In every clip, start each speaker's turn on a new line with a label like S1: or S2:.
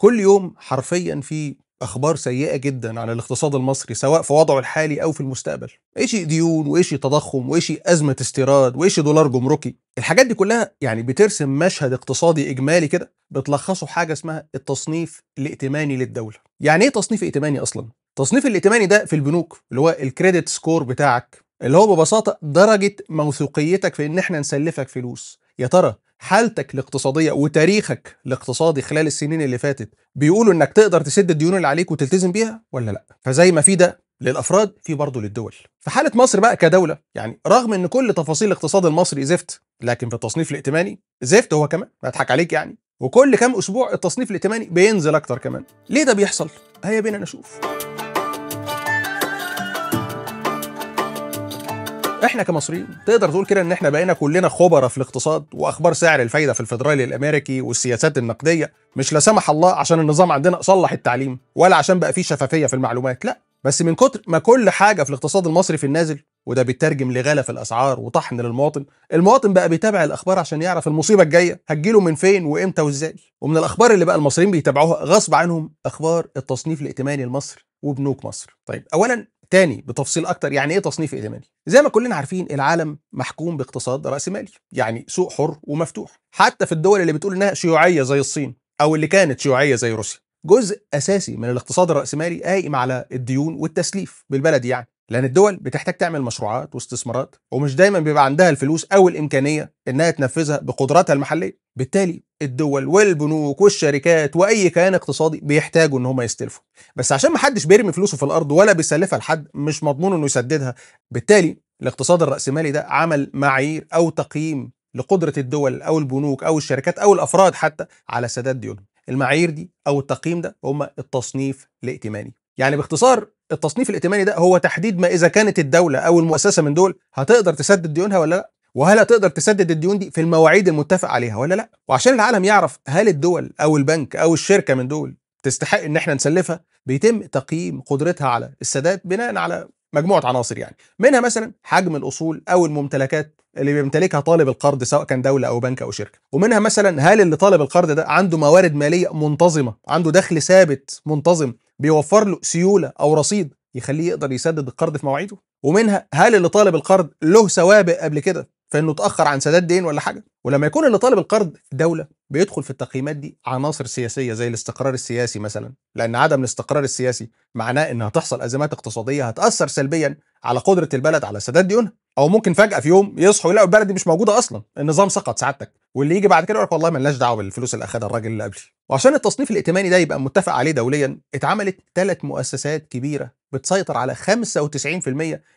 S1: كل يوم حرفيا في اخبار سيئه جدا عن الاقتصاد المصري سواء في وضعه الحالي او في المستقبل ايش ديون وايش تضخم وايش ازمه استيراد وايش دولار جمركي الحاجات دي كلها يعني بترسم مشهد اقتصادي اجمالي كده بتلخصه حاجه اسمها التصنيف الائتماني للدوله يعني ايه تصنيف ائتماني اصلا التصنيف الائتماني ده في البنوك اللي هو الكريدت سكور بتاعك اللي هو ببساطه درجه موثوقيتك في ان احنا نسلفك فلوس يا ترى حالتك الاقتصاديه وتاريخك الاقتصادي خلال السنين اللي فاتت بيقولوا انك تقدر تسد الديون اللي عليك وتلتزم بيها ولا لا فزي ما في ده للافراد في برضه للدول في حاله مصر بقى كدوله يعني رغم ان كل تفاصيل الاقتصاد المصري زفت لكن في التصنيف الائتماني زفت هو كمان بضحك عليك يعني وكل كام اسبوع التصنيف الائتماني بينزل اكتر كمان ليه ده بيحصل هيا بينا نشوف احنا كمصريين تقدر تقول كده ان احنا بقينا كلنا خبراء في الاقتصاد واخبار سعر الفايده في الفدرالي الامريكي والسياسات النقديه مش لا سمح الله عشان النظام عندنا صلح التعليم ولا عشان بقى فيه شفافيه في المعلومات لا بس من كتر ما كل حاجه في الاقتصاد المصري في النازل وده بيترجم لغلا في الاسعار وطحن للمواطن المواطن بقى بيتابع الاخبار عشان يعرف المصيبه الجايه هتجيله من فين وامتى وازاي ومن الاخبار اللي بقى المصريين بيتابعوها غصب عنهم اخبار التصنيف الائتماني المصري وبنوك مصر طيب اولا تاني بتفصيل اكتر يعني ايه تصنيف ائتماني زي ما كلنا عارفين العالم محكوم باقتصاد راسمالي يعني سوق حر ومفتوح حتى في الدول اللي بتقول انها شيوعيه زي الصين او اللي كانت شيوعيه زي روسيا جزء اساسي من الاقتصاد الراسمالي قائم على الديون والتسليف بالبلد يعني لان الدول بتحتاج تعمل مشروعات واستثمارات ومش دايما بيبقى عندها الفلوس او الامكانيه انها تنفذها بقدراتها المحليه بالتالي الدول والبنوك والشركات واي كيان اقتصادي بيحتاجوا ان هم يستلفوا بس عشان ما حدش بيرمي فلوسه في الارض ولا بيسلفها لحد مش مضمون انه يسددها بالتالي الاقتصاد الراسمالي ده عمل معايير او تقييم لقدره الدول او البنوك او الشركات او الافراد حتى على سداد ديونهم المعايير دي او التقييم ده هم التصنيف الائتماني يعني باختصار التصنيف الائتماني ده هو تحديد ما اذا كانت الدوله او المؤسسه من دول هتقدر تسدد ديونها ولا لا وهل هتقدر تسدد الديون دي في المواعيد المتفق عليها ولا لا وعشان العالم يعرف هل الدول او البنك او الشركه من دول تستحق ان احنا نسلفها بيتم تقييم قدرتها على السداد بناء على مجموعه عناصر يعني منها مثلا حجم الاصول او الممتلكات اللي بيمتلكها طالب القرض سواء كان دوله او بنك او شركه ومنها مثلا هل اللي طالب القرض ده عنده موارد ماليه منتظمه عنده دخل ثابت منتظم بيوفر له سيوله او رصيد يخليه يقدر يسدد القرض في مواعيده ومنها هل اللي طالب القرض له سوابق قبل كده فانه اتاخر عن سداد دين ولا حاجه ولما يكون اللي طالب القرض دوله بيدخل في التقييمات دي عناصر سياسيه زي الاستقرار السياسي مثلا لان عدم الاستقرار السياسي معناه ان هتحصل ازمات اقتصاديه هتاثر سلبيا على قدره البلد على سداد ديونها او ممكن فجاه في يوم يصحوا يلاقوا البلد دي مش موجوده اصلا النظام سقط سعادتك واللي يجي بعد كده يقول لك والله لناش دعوه بالفلوس اللي اخذها الراجل اللي قبلي وعشان التصنيف الائتماني ده يبقى متفق عليه دوليا اتعملت ثلاث مؤسسات كبيره بتسيطر على 95%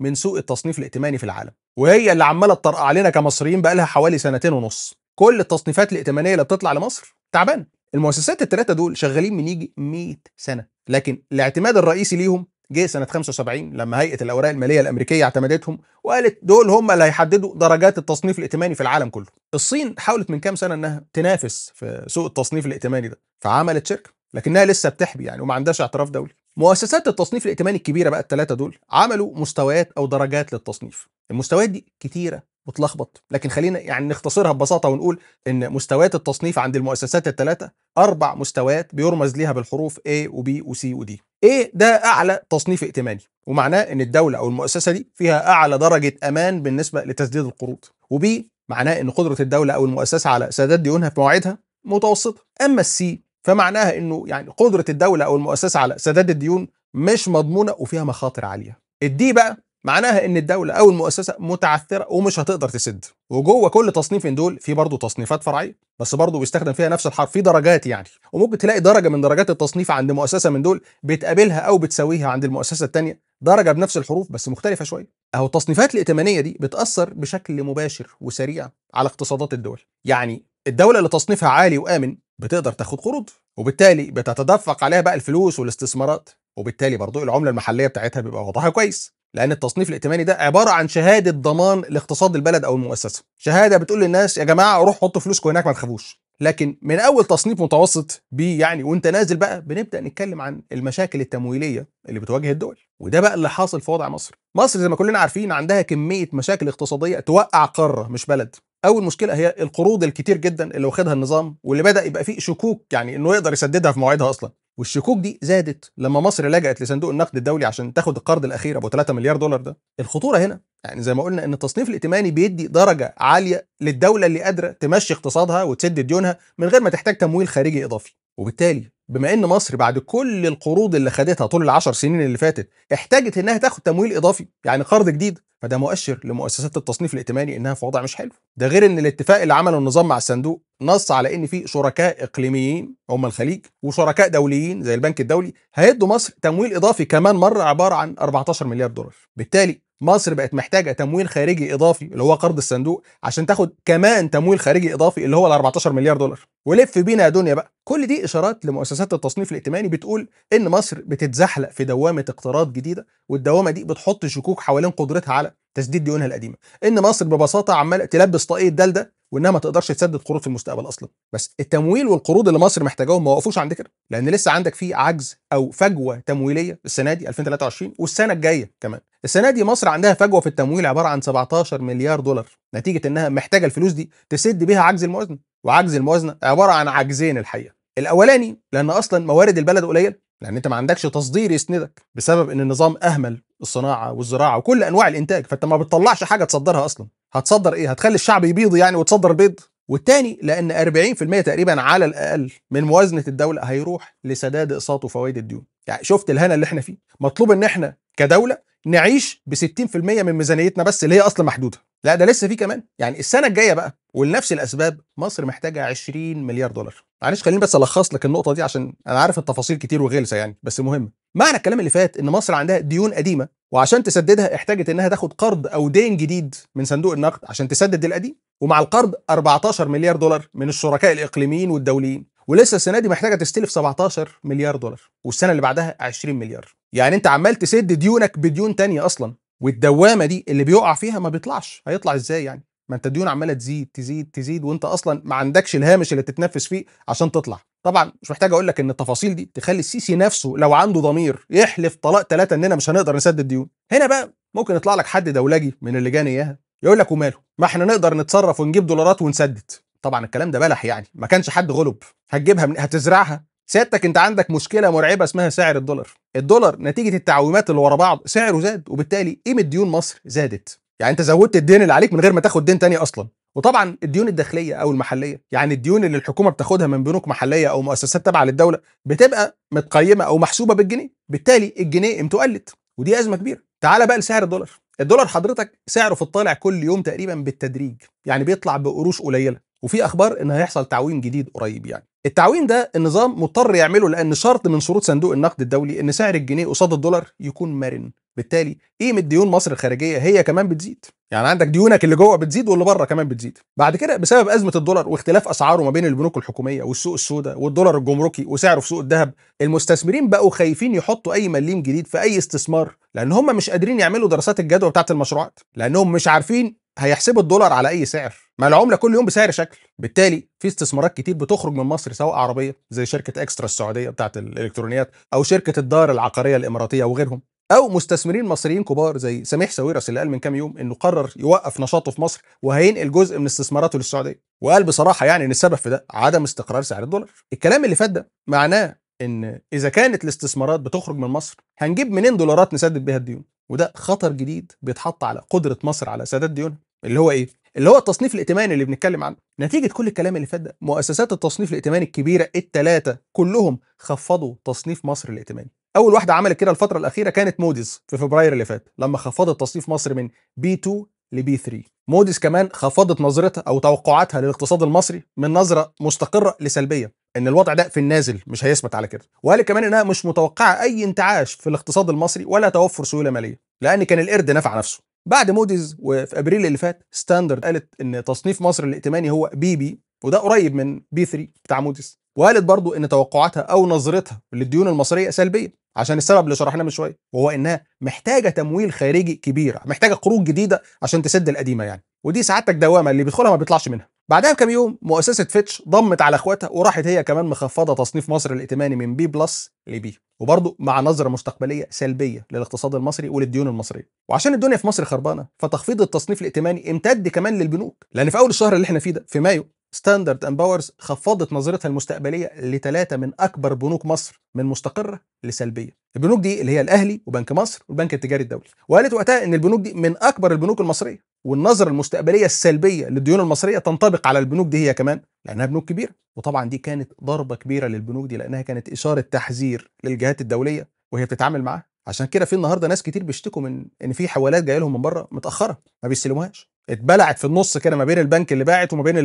S1: من سوق التصنيف الائتماني في العالم وهي اللي عماله تطرقع علينا كمصريين بقى لها حوالي سنتين ونص كل التصنيفات الائتمانيه اللي بتطلع لمصر تعبانه المؤسسات الثلاثه دول شغالين من يجي 100 سنه لكن الاعتماد الرئيسي ليهم جه سنه 75 لما هيئه الاوراق الماليه الامريكيه اعتمدتهم وقالت دول هم اللي هيحددوا درجات التصنيف الائتماني في العالم كله. الصين حاولت من كام سنه انها تنافس في سوق التصنيف الائتماني ده فعملت شركه لكنها لسه بتحبي يعني وما عندهاش اعتراف دولي. مؤسسات التصنيف الائتماني الكبيره بقى الثلاثه دول عملوا مستويات او درجات للتصنيف. المستويات دي كتيره متلخبط لكن خلينا يعني نختصرها ببساطه ونقول ان مستويات التصنيف عند المؤسسات الثلاثه اربع مستويات بيرمز ليها بالحروف A وB وC وD A ده اعلى تصنيف ائتماني ومعناه ان الدوله او المؤسسه دي فيها اعلى درجه امان بالنسبه لتسديد القروض وB معناه ان قدره الدوله او المؤسسه على سداد ديونها في مواعيدها متوسطه اما السي فمعناها انه يعني قدره الدوله او المؤسسه على سداد الديون مش مضمونه وفيها مخاطر عاليه الدي بقى معناها ان الدوله او المؤسسه متعثره ومش هتقدر تسد وجوه كل تصنيف من دول في برضه تصنيفات فرعيه بس برضه بيستخدم فيها نفس الحرف في درجات يعني وممكن تلاقي درجه من درجات التصنيف عند مؤسسه من دول بتقابلها او بتساويها عند المؤسسه الثانيه درجه بنفس الحروف بس مختلفه شويه اهو التصنيفات الائتمانيه دي بتاثر بشكل مباشر وسريع على اقتصادات الدول يعني الدوله اللي تصنيفها عالي وامن بتقدر تاخد قروض وبالتالي بتتدفق عليها بقى الفلوس والاستثمارات وبالتالي برضه العمله المحليه بتاعتها بيبقى وضعها كويس لان التصنيف الائتماني ده عباره عن شهاده ضمان لاقتصاد البلد او المؤسسه شهاده بتقول للناس يا جماعه روحوا حطوا فلوسكم هناك ما تخافوش لكن من اول تصنيف متوسط بي يعني وانت نازل بقى بنبدا نتكلم عن المشاكل التمويليه اللي بتواجه الدول وده بقى اللي حاصل في وضع مصر مصر زي ما كلنا عارفين عندها كميه مشاكل اقتصاديه توقع قاره مش بلد اول مشكله هي القروض الكتير جدا اللي واخدها النظام واللي بدا يبقى فيه شكوك يعني انه يقدر يسددها في مواعيدها اصلا والشكوك دي زادت لما مصر لجأت لصندوق النقد الدولي عشان تاخد القرض الاخير ابو 3 مليار دولار ده الخطوره هنا يعني زي ما قلنا ان التصنيف الائتماني بيدي درجه عاليه للدوله اللي قادره تمشي اقتصادها وتسد ديونها من غير ما تحتاج تمويل خارجي اضافي وبالتالي بما ان مصر بعد كل القروض اللي خدتها طول العشر سنين اللي فاتت احتاجت انها تاخد تمويل اضافي يعني قرض جديد فده مؤشر لمؤسسات التصنيف الائتماني انها في وضع مش حلو ده غير ان الاتفاق اللي عمله النظام مع الصندوق نص على ان في شركاء اقليميين هم الخليج وشركاء دوليين زي البنك الدولي هيدوا مصر تمويل اضافي كمان مره عباره عن 14 مليار دولار بالتالي مصر بقت محتاجه تمويل خارجي اضافي اللي هو قرض الصندوق عشان تاخد كمان تمويل خارجي اضافي اللي هو ال 14 مليار دولار ولف بينا يا دنيا بقى كل دي اشارات لمؤسسات التصنيف الائتماني بتقول ان مصر بتتزحلق في دوامه اقتراض جديده والدوامه دي بتحط شكوك حوالين قدرتها على تسديد ديونها القديمه ان مصر ببساطه عماله تلبس طاقيه ده وانها ما تقدرش تسدد قروض في المستقبل اصلا بس التمويل والقروض اللي مصر محتاجاهم ما وقفوش عند كده لان لسه عندك في عجز او فجوه تمويليه السنه دي 2023 والسنه الجايه كمان السنه دي مصر عندها فجوه في التمويل عباره عن 17 مليار دولار نتيجه انها محتاجه الفلوس دي تسد بيها عجز الموازنه وعجز الموازنه عباره عن عجزين الحقيقه الاولاني لان اصلا موارد البلد قليله لان انت ما عندكش تصدير يسندك بسبب ان النظام اهمل الصناعه والزراعه وكل انواع الانتاج فانت ما بتطلعش حاجه تصدرها اصلا هتصدر ايه هتخلي الشعب يبيض يعني وتصدر البيض والتاني لان 40% تقريبا على الاقل من موازنه الدوله هيروح لسداد اقساط وفوائد الديون يعني شفت الهنا اللي احنا فيه مطلوب ان احنا كدوله نعيش ب 60% من ميزانيتنا بس اللي هي اصلا محدوده لا ده لسه في كمان يعني السنه الجايه بقى ولنفس الاسباب مصر محتاجه 20 مليار دولار معلش خليني بس الخص لك النقطه دي عشان انا عارف التفاصيل كتير وغلسه يعني بس مهمه معنى الكلام اللي فات ان مصر عندها ديون قديمه وعشان تسددها احتاجت انها تاخد قرض او دين جديد من صندوق النقد عشان تسدد القديم ومع القرض 14 مليار دولار من الشركاء الاقليميين والدوليين ولسه السنه دي محتاجه تستلف 17 مليار دولار والسنه اللي بعدها 20 مليار يعني انت عمال تسد ديونك بديون تانية اصلا والدوامه دي اللي بيقع فيها ما بيطلعش هيطلع ازاي يعني ما انت الديون عماله تزيد تزيد تزيد وانت اصلا ما عندكش الهامش اللي تتنفس فيه عشان تطلع طبعا مش محتاج اقول لك ان التفاصيل دي تخلي السيسي نفسه لو عنده ضمير يحلف طلاق ثلاثه اننا مش هنقدر نسدد ديون هنا بقى ممكن يطلع لك حد دولجي من اللي جاني اياها يقول لك وماله ما احنا نقدر نتصرف ونجيب دولارات ونسدد طبعا الكلام ده بلح يعني ما كانش حد غلب هتجيبها من هتزرعها سيادتك انت عندك مشكله مرعبه اسمها سعر الدولار الدولار نتيجه التعويمات اللي ورا بعض سعره زاد وبالتالي قيمه ديون مصر زادت يعني انت زودت الدين اللي عليك من غير ما تاخد دين تاني اصلا وطبعا الديون الداخليه او المحليه يعني الديون اللي الحكومه بتاخدها من بنوك محليه او مؤسسات تابعه للدوله بتبقى متقيمه او محسوبه بالجنيه بالتالي الجنيه قيمته قلت ودي ازمه كبيره تعال بقى لسعر الدولار الدولار حضرتك سعره في الطالع كل يوم تقريبا بالتدريج يعني بيطلع بقروش قليله وفي اخبار ان هيحصل تعويم جديد قريب يعني التعويم ده النظام مضطر يعمله لان شرط من شروط صندوق النقد الدولي ان سعر الجنيه قصاد الدولار يكون مرن بالتالي قيمه ديون مصر الخارجيه هي كمان بتزيد يعني عندك ديونك اللي جوه بتزيد واللي بره كمان بتزيد بعد كده بسبب ازمه الدولار واختلاف اسعاره ما بين البنوك الحكوميه والسوق السوداء والدولار الجمركي وسعره في سوق الذهب المستثمرين بقوا خايفين يحطوا اي مليم جديد في اي استثمار لان هم مش قادرين يعملوا دراسات الجدوى بتاعه المشروعات لانهم مش عارفين هيحسبوا الدولار على اي سعر ما العمله كل يوم بسعر شكل بالتالي في استثمارات كتير بتخرج من مصر سواء عربيه زي شركه اكسترا السعوديه بتاعه الالكترونيات او شركه الدار العقاريه الاماراتيه وغيرهم او مستثمرين مصريين كبار زي سميح ساويرس اللي قال من كام يوم انه قرر يوقف نشاطه في مصر وهينقل جزء من استثماراته للسعوديه وقال بصراحه يعني ان السبب في ده عدم استقرار سعر الدولار الكلام اللي فات ده معناه ان اذا كانت الاستثمارات بتخرج من مصر هنجيب منين دولارات نسدد بيها الديون وده خطر جديد بيتحط على قدره مصر على سداد ديونها اللي هو ايه؟ اللي هو التصنيف الائتماني اللي بنتكلم عنه نتيجه كل الكلام اللي فات ده مؤسسات التصنيف الائتماني الكبيره الثلاثه كلهم خفضوا تصنيف مصر الائتماني اول واحده عملت كده الفتره الاخيره كانت موديز في فبراير اللي فات لما خفضت تصنيف مصر من بي 2 لبي 3 موديز كمان خفضت نظرتها او توقعاتها للاقتصاد المصري من نظره مستقره لسلبيه ان الوضع ده في النازل مش هيثبت على كده وقالت كمان انها مش متوقعه اي انتعاش في الاقتصاد المصري ولا توفر سيوله ماليه لان كان القرد نفع نفسه بعد موديز وفي ابريل اللي فات ستاندرد قالت ان تصنيف مصر الائتماني هو بي بي وده قريب من بي 3 بتاع موديز وقالت برضو ان توقعاتها او نظرتها للديون المصريه سلبيه عشان السبب اللي شرحناه من شويه وهو انها محتاجه تمويل خارجي كبير محتاجه قروض جديده عشان تسد القديمه يعني ودي سعادتك دوامه اللي بيدخلها ما بيطلعش منها بعدها بكام يوم مؤسسه فيتش ضمت على اخواتها وراحت هي كمان مخفضه تصنيف مصر الائتماني من بي بلس لبي وبرضه مع نظره مستقبليه سلبيه للاقتصاد المصري وللديون المصريه وعشان الدنيا في مصر خربانه فتخفيض التصنيف الائتماني امتد كمان للبنوك لان في اول الشهر اللي احنا فيه ده في مايو ستاندرد اند باورز خفضت نظرتها المستقبليه لثلاثه من اكبر بنوك مصر من مستقره لسلبيه البنوك دي اللي هي الاهلي وبنك مصر والبنك التجاري الدولي وقالت وقتها ان البنوك دي من اكبر البنوك المصريه والنظره المستقبليه السلبيه للديون المصريه تنطبق على البنوك دي هي كمان لانها بنوك كبيره وطبعا دي كانت ضربه كبيره للبنوك دي لانها كانت اشاره تحذير للجهات الدوليه وهي بتتعامل معاها عشان كده في النهارده ناس كتير بيشتكوا من ان في حوالات جايه لهم من بره متاخره ما بيستلموهاش اتبلعت في النص كده ما بين البنك اللي باعت وما بين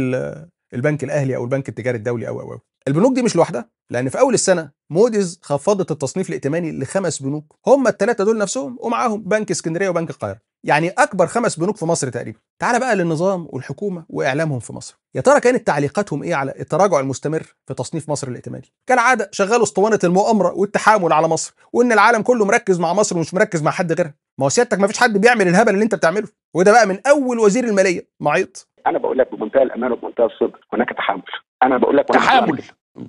S1: البنك الاهلي او البنك التجاري الدولي او او أو. البنوك دي مش لوحدها لان في اول السنه موديز خفضت التصنيف الائتماني لخمس بنوك هم الثلاثه دول نفسهم ومعاهم بنك اسكندريه وبنك القاهره يعني اكبر خمس بنوك في مصر تقريبا تعال بقى للنظام والحكومه واعلامهم في مصر يا ترى كانت تعليقاتهم ايه على التراجع المستمر في تصنيف مصر الائتماني كالعاده شغلوا اسطوانه المؤامره والتحامل على مصر وان العالم كله مركز مع مصر ومش مركز مع حد غيرها ما هو سيادتك ما فيش حد بيعمل الهبل اللي انت بتعمله وده بقى من اول وزير الماليه معيط انا بقول لك بمنتهى الامانه وبمنتهى الصدق هناك تحامل انا بقول لك تحامل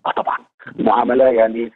S1: اه طبعا معامله يعني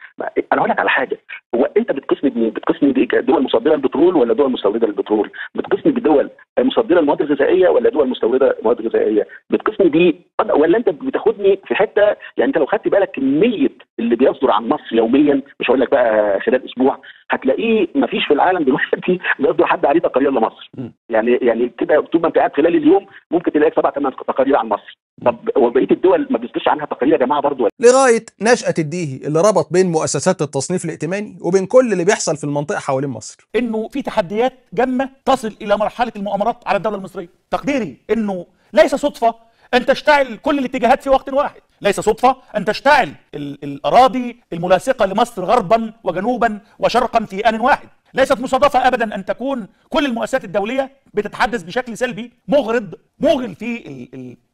S1: انا اقول لك على حاجه هو انت بمين؟ بتقسم دول مصدره البترول ولا دول مستورده للبترول؟ بتقسم بدول مصدره المواد الغذائيه ولا دول مستورده مواد غذائيه؟ بتقسم دي ولا انت بتاخدني في حته يعني انت لو خدت بالك كميه اللي بيصدر عن مصر يوميا مش هقول لك بقى خلال اسبوع هتلاقيه ما فيش في العالم دلوقتي بيصدر حد عليه تقارير لمصر يعني يعني كده طول ما انت قاعد خلال اليوم ممكن تلاقي سبع ثمان تقارير عن مصر طب وبقيه الدول ما بيصدرش عنها تقارير يا جماعه برضه لغايه نشاه الديهي اللي ربط بين مؤسسات التصنيف الائتماني وبين كل اللي بيحصل في المنطقه حوالين مصر انه في تحديات جامه تصل الى مرحله المؤامرات على الدوله المصريه تقديري انه ليس صدفه ان تشتعل كل الاتجاهات في وقت واحد ليس صدفة أن تشتعل الأراضي الملاصقة لمصر غربا وجنوبا وشرقا في آن واحد ليست مصادفة أبدا أن تكون كل المؤسسات الدولية بتتحدث بشكل سلبي مغرض مغل في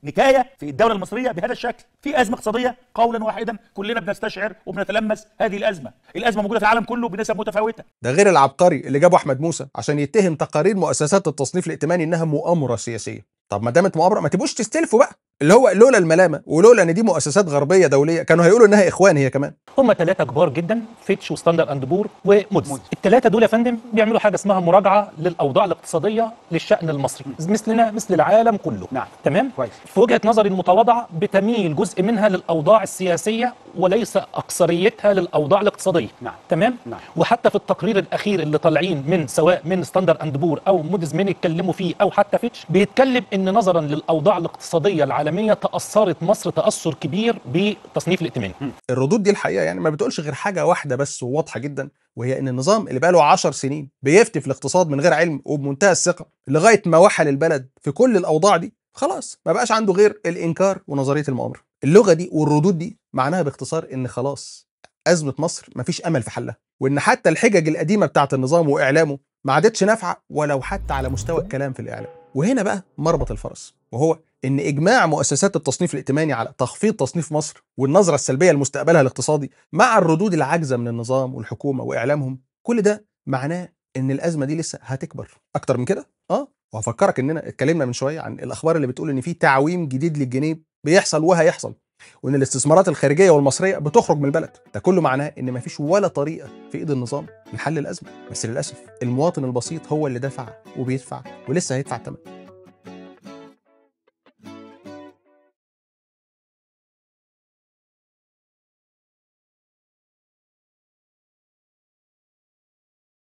S1: النكاية في الدولة المصرية بهذا الشكل في أزمة اقتصادية قولا واحدا كلنا بنستشعر وبنتلمس هذه الأزمة الأزمة موجودة في العالم كله بنسب متفاوتة ده غير العبقري اللي جابه أحمد موسى عشان يتهم تقارير مؤسسات التصنيف الائتماني إنها مؤامرة سياسية طب ما دامت مؤامرة ما تبوش تستلفوا بقى اللي هو لولا الملامه ولولا ان دي مؤسسات غربيه دوليه كانوا هيقولوا انها اخوان هي كمان هم ثلاثه كبار جدا فيتش وستاندر اند بور ومودز الثلاثه دول يا فندم بيعملوا حاجه اسمها مراجعه للاوضاع الاقتصاديه للشان المصري مثلنا مثل العالم كله نعم تمام كويس في وجهه نظري المتواضعه بتميل جزء منها للاوضاع السياسيه وليس اكثريتها للاوضاع الاقتصاديه نعم, نعم. تمام نعم. وحتى في التقرير الاخير اللي طالعين من سواء من ستاندر اند بور او مودز من اتكلموا فيه او حتى فيتش بيتكلم ان نظرا للاوضاع الاقتصاديه العالميه العالميه تاثرت مصر تاثر كبير بتصنيف الائتماني الردود دي الحقيقه يعني ما بتقولش غير حاجه واحده بس وواضحه جدا وهي ان النظام اللي بقاله 10 سنين بيفتي في الاقتصاد من غير علم وبمنتهى الثقه لغايه ما وحل البلد في كل الاوضاع دي خلاص ما بقاش عنده غير الانكار ونظريه المؤامره اللغه دي والردود دي معناها باختصار ان خلاص ازمه مصر مفيش امل في حلها وان حتى الحجج القديمه بتاعه النظام واعلامه ما عادتش نافعه ولو حتى على مستوى الكلام في الاعلام وهنا بقى مربط الفرس وهو ان اجماع مؤسسات التصنيف الائتماني على تخفيض تصنيف مصر والنظره السلبيه لمستقبلها الاقتصادي مع الردود العاجزه من النظام والحكومه واعلامهم كل ده معناه ان الازمه دي لسه هتكبر اكتر من كده اه وهفكرك اننا اتكلمنا من شويه عن الاخبار اللي بتقول ان في تعويم جديد للجنيه بيحصل وهيحصل وان الاستثمارات الخارجيه والمصريه بتخرج من البلد ده كله معناه ان مفيش ولا طريقه في ايد النظام لحل الازمه بس للاسف المواطن البسيط هو اللي دفع وبيدفع ولسه هيدفع الثمن